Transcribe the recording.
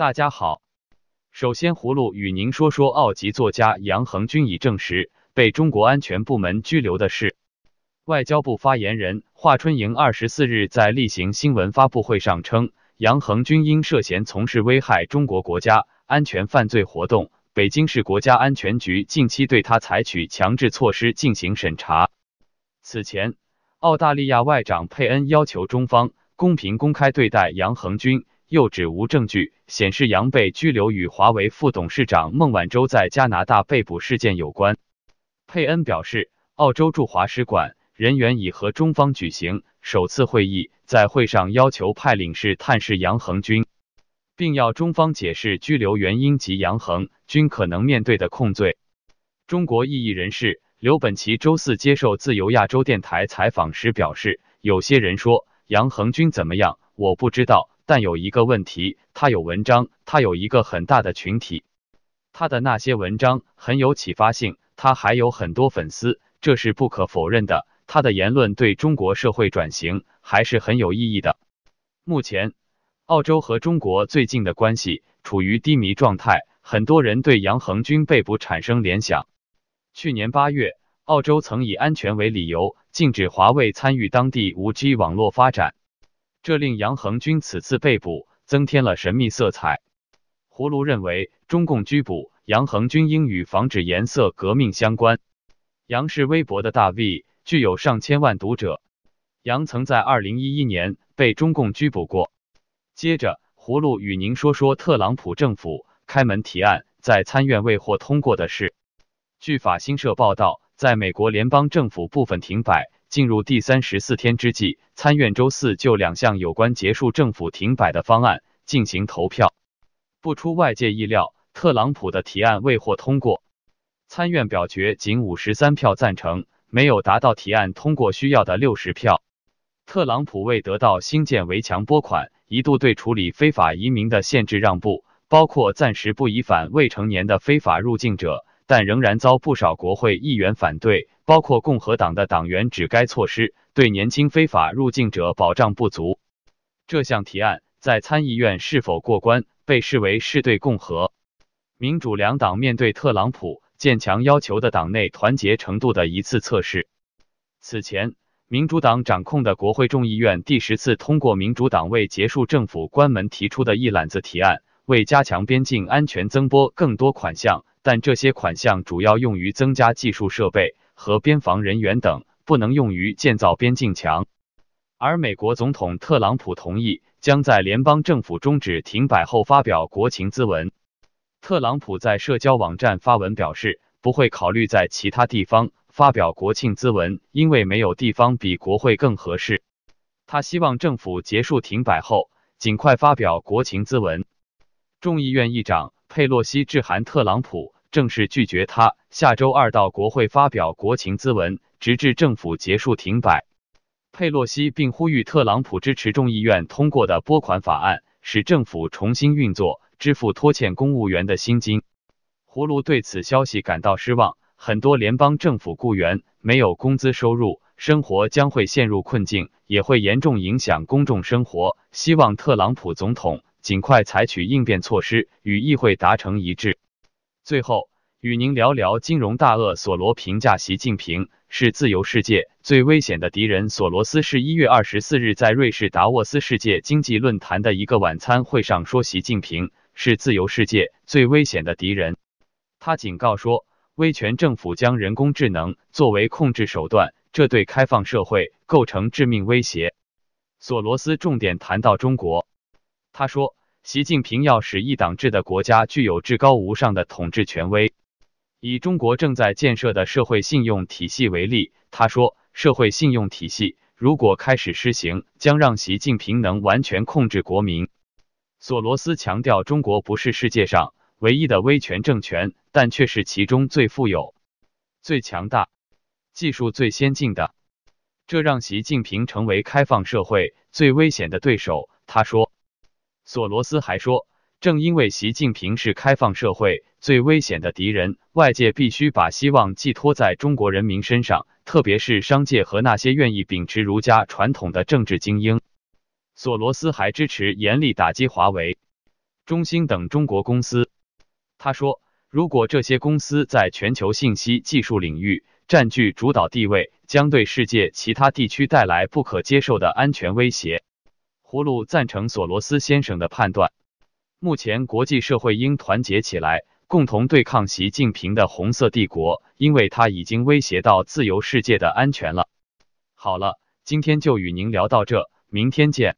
大家好，首先，葫芦与您说说澳籍作家杨恒均已证实被中国安全部门拘留的事。外交部发言人华春莹二十四日在例行新闻发布会上称，杨恒均因涉嫌从事危害中国国家安全犯罪活动，北京市国家安全局近期对他采取强制措施进行审查。此前，澳大利亚外长佩恩要求中方公平公开对待杨恒均。又指无证据显示杨被拘留与华为副董事长孟晚舟在加拿大被捕事件有关。佩恩表示，澳洲驻华使馆人员已和中方举行首次会议，在会上要求派领事探视杨恒军，并要中方解释拘留原因及杨恒均可能面对的控罪。中国异议人士刘本奇周四接受自由亚洲电台采访时表示，有些人说杨恒军怎么样，我不知道。但有一个问题，他有文章，他有一个很大的群体，他的那些文章很有启发性，他还有很多粉丝，这是不可否认的。他的言论对中国社会转型还是很有意义的。目前，澳洲和中国最近的关系处于低迷状态，很多人对杨恒均被捕产生联想。去年八月，澳洲曾以安全为理由，禁止华为参与当地五 G 网络发展。这令杨恒军此次被捕增添了神秘色彩。葫芦认为，中共拘捕杨恒军应与防止颜色革命相关。杨氏微博的大 V 具有上千万读者。杨曾在2011年被中共拘捕过。接着，葫芦与您说说特朗普政府开门提案在参院未获通过的事。据法新社报道。在美国联邦政府部分停摆进入第三十四天之际，参院周四就两项有关结束政府停摆的方案进行投票。不出外界意料，特朗普的提案未获通过。参院表决仅五十三票赞成，没有达到提案通过需要的六十票。特朗普为得到新建围墙拨款，一度对处理非法移民的限制让步，包括暂时不移反未成年的非法入境者。但仍然遭不少国会议员反对，包括共和党的党员指该措施对年轻非法入境者保障不足。这项提案在参议院是否过关，被视为是对共和、民主两党面对特朗普建强要求的党内团结程度的一次测试。此前，民主党掌控的国会众议院第十次通过民主党为结束政府关门提出的一揽子提案。为加强边境安全，增拨更多款项，但这些款项主要用于增加技术设备和边防人员等，不能用于建造边境墙。而美国总统特朗普同意将在联邦政府终止停摆后发表国情咨文。特朗普在社交网站发文表示，不会考虑在其他地方发表国情咨文，因为没有地方比国会更合适。他希望政府结束停摆后，尽快发表国情咨文。众议院议长佩洛西致函特朗普，正式拒绝他下周二到国会发表国情咨文，直至政府结束停摆。佩洛西并呼吁特朗普支持众议院通过的拨款法案，使政府重新运作，支付拖欠公务员的薪金。胡卢对此消息感到失望，很多联邦政府雇员没有工资收入，生活将会陷入困境，也会严重影响公众生活。希望特朗普总统。尽快采取应变措施，与议会达成一致。最后，与您聊聊金融大鳄索罗评价习近平是自由世界最危险的敌人。索罗斯是一月二十四日在瑞士达沃斯世界经济论坛的一个晚餐会上说：“习近平是自由世界最危险的敌人。”他警告说，威权政府将人工智能作为控制手段，这对开放社会构成致命威胁。索罗斯重点谈到中国。他说，习近平要使一党制的国家具有至高无上的统治权威。以中国正在建设的社会信用体系为例，他说，社会信用体系如果开始施行，将让习近平能完全控制国民。索罗斯强调，中国不是世界上唯一的威权政权，但却是其中最富有、最强大、技术最先进的，这让习近平成为开放社会最危险的对手。他说。索罗斯还说，正因为习近平是开放社会最危险的敌人，外界必须把希望寄托在中国人民身上，特别是商界和那些愿意秉持儒家传统的政治精英。索罗斯还支持严厉打击华为、中兴等中国公司。他说，如果这些公司在全球信息技术领域占据主导地位，将对世界其他地区带来不可接受的安全威胁。葫芦赞成索罗斯先生的判断。目前国际社会应团结起来，共同对抗习近平的红色帝国，因为他已经威胁到自由世界的安全了。好了，今天就与您聊到这，明天见。